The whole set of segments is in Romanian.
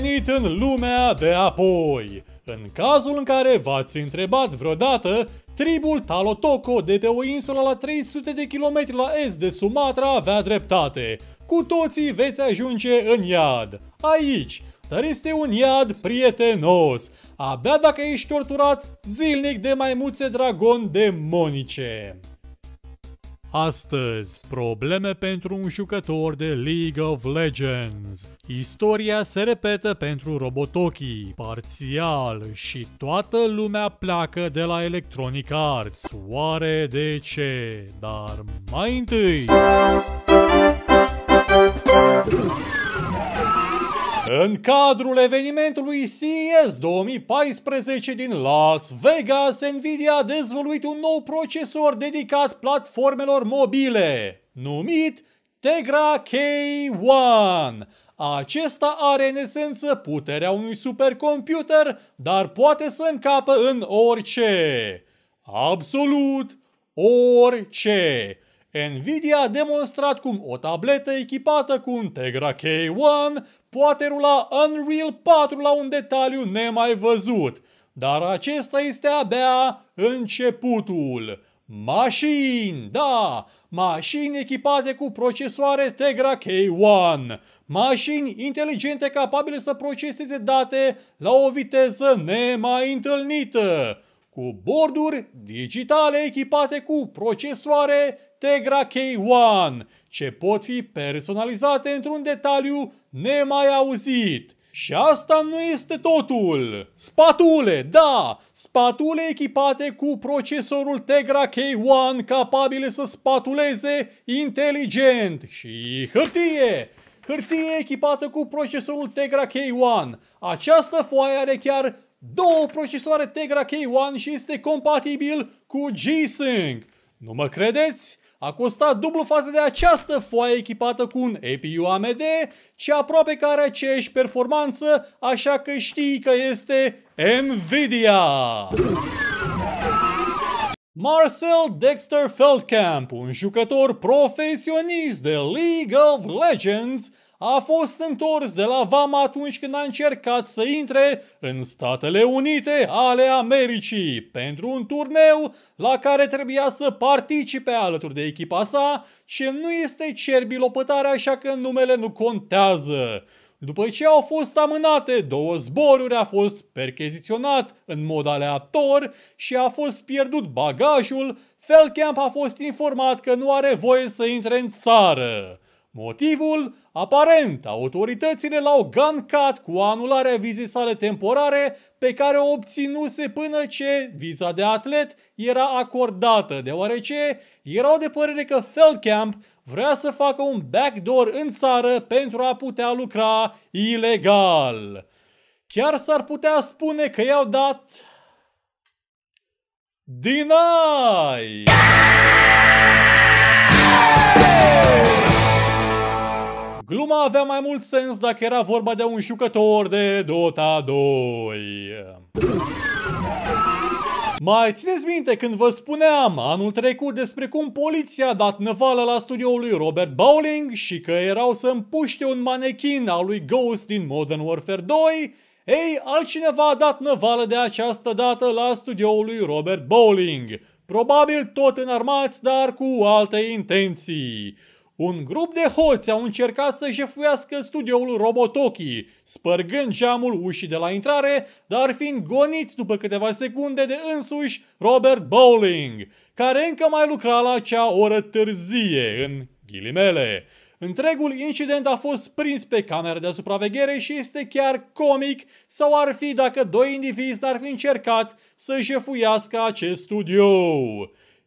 venit în lumea de apoi! În cazul în care v-ați întrebat vreodată, tribul Talotoco de pe o insulă la 300 de kilometri la est de Sumatra avea dreptate. Cu toții veți ajunge în iad. Aici, dar este un iad prietenos. Abia dacă ești torturat zilnic de multe dragon demonice. Astăzi, probleme pentru un jucător de League of Legends. Istoria se repetă pentru Robotoki, parțial, și toată lumea pleacă de la Electronic Arts. Oare de ce? Dar mai întâi... În cadrul evenimentului CES 2014 din Las Vegas, Nvidia a dezvăluit un nou procesor dedicat platformelor mobile, numit Tegra K1. Acesta are în esență puterea unui supercomputer, dar poate să încapă în orice. Absolut orice. Nvidia a demonstrat cum o tabletă echipată cu un Tegra K1 poate rula Unreal 4 la un detaliu nemai văzut, dar acesta este abia începutul. Mașini, da, mașini echipate cu procesoare Tegra K1, mașini inteligente capabile să proceseze date la o viteză nemai întâlnită, cu borduri digitale echipate cu procesoare Tegra K1, ce pot fi personalizate într-un detaliu nemai auzit. Și asta nu este totul! Spatule, da! Spatule echipate cu procesorul Tegra K1 capabile să spatuleze inteligent și hârtie! Hârtie echipată cu procesorul Tegra K1. Această foaie are chiar două procesoare Tegra K1 și este compatibil cu G-Sync. Nu mă credeți? a costat dublu față de această foaie echipată cu un APU AMD, ce aproape că are aceeași performanță, așa că știi că este Nvidia! Marcel Dexter Feldkamp, un jucător profesionist de League of Legends, a fost întors de la vama atunci când a încercat să intre în Statele Unite ale Americii pentru un turneu la care trebuia să participe alături de echipa sa, ce nu este cerbilopătare așa că numele nu contează. După ce au fost amânate, două zboruri a fost percheziționat în mod aleator și a fost pierdut bagajul, Felcamp a fost informat că nu are voie să intre în țară. Motivul? Aparent, autoritățile l-au gancat cu anularea vizei sale temporare pe care o obținuse până ce viza de atlet era acordată, deoarece erau de părere că Feldkamp vrea să facă un backdoor în țară pentru a putea lucra ilegal. Chiar s-ar putea spune că i-au dat... Dinai! Gluma avea mai mult sens dacă era vorba de un jucător de Dota 2. Mai țineți minte când vă spuneam anul trecut despre cum poliția a dat năvală la studioul lui Robert Bowling și că erau să împuște un manechin al lui Ghost din Modern Warfare 2? Ei, altcineva a dat năvală de această dată la studioul lui Robert Bowling. Probabil tot înarmați, dar cu alte intenții. Un grup de hoți au încercat să jefuiască studioul Robotoki, spărgând geamul ușii de la intrare, dar fiind goniți după câteva secunde de însuși Robert Bowling, care încă mai lucra la acea oră târzie, în ghilimele. Întregul incident a fost prins pe camera de supraveghere și este chiar comic sau ar fi dacă doi indivizi ar fi încercat să jefuiască acest studio.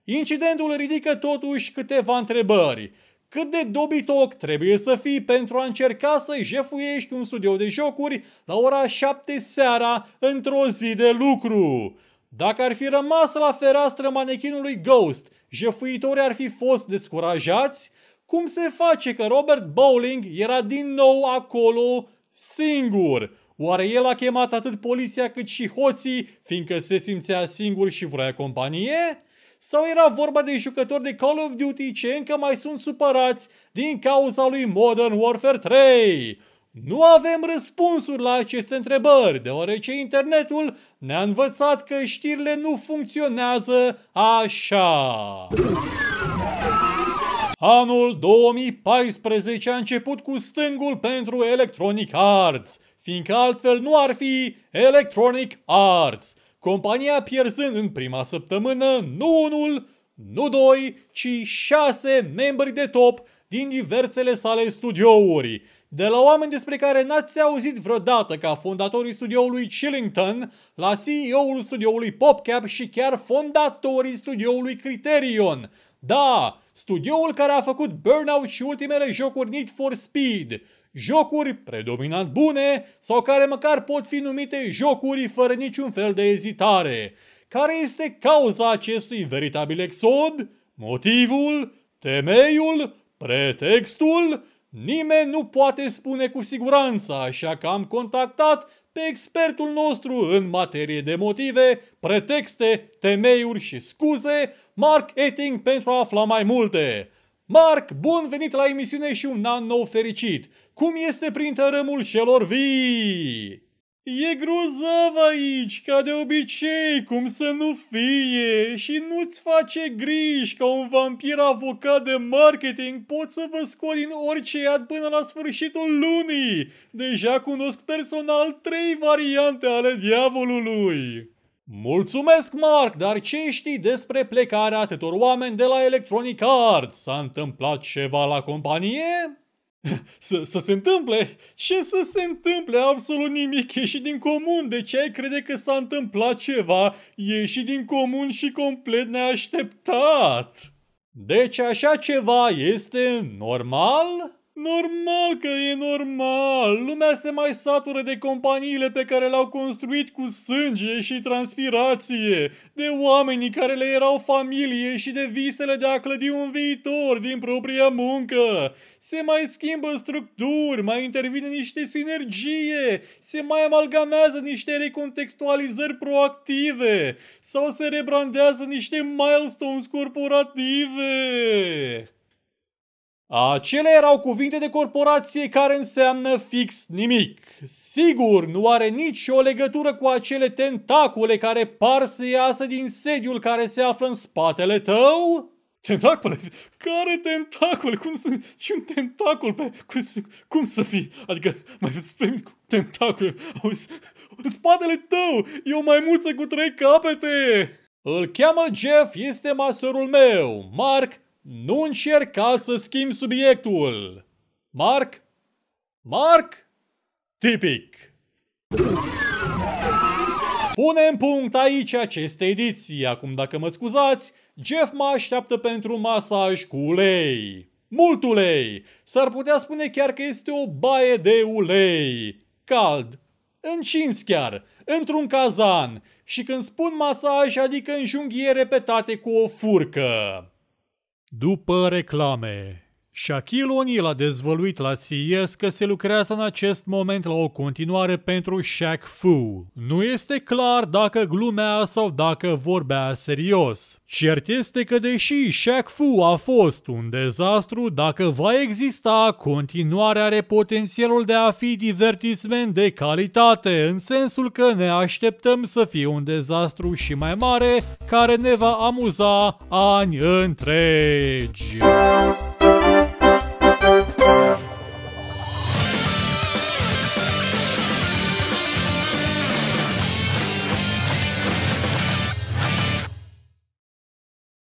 Incidentul ridică totuși câteva întrebări. Cât de dobitoc trebuie să fii pentru a încerca să-i jefuiești un studio de jocuri la ora 7 seara într-o zi de lucru? Dacă ar fi rămas la fereastră manechinului Ghost, jefuitorii ar fi fost descurajați? Cum se face că Robert Bowling era din nou acolo singur? Oare el a chemat atât poliția cât și hoții, fiindcă se simțea singur și vrea companie? Sau era vorba de jucători de Call of Duty ce încă mai sunt supărați din cauza lui Modern Warfare 3? Nu avem răspunsuri la aceste întrebări, deoarece internetul ne-a învățat că știrile nu funcționează așa. Anul 2014 a început cu stângul pentru Electronic Arts, fiindcă altfel nu ar fi Electronic Arts compania pierzând în prima săptămână nu unul, nu doi, ci șase membri de top din diversele sale studiouri. De la oameni despre care n-ați auzit vreodată ca fondatorii studioului Chillington, la CEO-ul studioului PopCap și chiar fondatorii studioului Criterion. Da, studioul care a făcut Burnout și ultimele jocuri Need for Speed jocuri predominant bune sau care măcar pot fi numite jocuri fără niciun fel de ezitare. Care este cauza acestui veritabil exod? Motivul? Temeiul? Pretextul? Nimeni nu poate spune cu siguranță, așa că am contactat pe expertul nostru în materie de motive, pretexte, temeiuri și scuze, Mark Etting, pentru a afla mai multe. Marc, bun venit la emisiune și un an nou fericit! Cum este prin tărâmul celor vii? E grozav aici, ca de obicei, cum să nu fie, și nu-ți face griji ca un vampir avocat de marketing, pot să vă scot din orice iad până la sfârșitul lunii. Deja cunosc personal trei variante ale diavolului. Mulțumesc, Mark, dar ce știi despre plecarea atâtor oameni de la Electronic Arts? S-a întâmplat ceva la companie? Să, se întâmple? Ce să se întâmple? Absolut nimic. Ieși din comun. De ce ai crede că s-a întâmplat ceva? Ieși din comun și complet neașteptat. Deci așa ceva este normal? Normal că e normal! Lumea se mai satură de companiile pe care le-au construit cu sânge și transpirație, de oamenii care le erau familie și de visele de a clădi un viitor din propria muncă. Se mai schimbă structuri, mai intervine niște sinergie, se mai amalgamează niște recontextualizări proactive sau se rebrandează niște milestones corporative. Acele erau cuvinte de corporație care înseamnă fix nimic. Sigur, nu are nicio legătură cu acele tentacule care par să iasă din sediul care se află în spatele tău? Tentacule? Care tentacule? Cum să... Și un tentacul pe... Cum să, cum să fii? Adică, mai spune tentacule. Auzi, în spatele tău e o maimuță cu trei capete! Îl cheamă Jeff, este masorul meu. Mark nu încerca să schimbi subiectul! Marc? Marc? Tipic! Punem punct aici aceste ediții. Acum, dacă mă scuzați, Jeff mă așteaptă pentru masaj cu ulei. Mult ulei! S-ar putea spune chiar că este o baie de ulei. Cald. Încins chiar. Într-un cazan. Și când spun masaj, adică înjunghie repetate cu o furcă. După reclame Shaquille O'Neal a dezvăluit la CES că se lucrează în acest moment la o continuare pentru Shaq Fu. Nu este clar dacă glumea sau dacă vorbea serios. Cert este că deși Shaq Fu a fost un dezastru, dacă va exista, continuarea are potențialul de a fi divertisment de calitate, în sensul că ne așteptăm să fie un dezastru și mai mare, care ne va amuza ani întregi.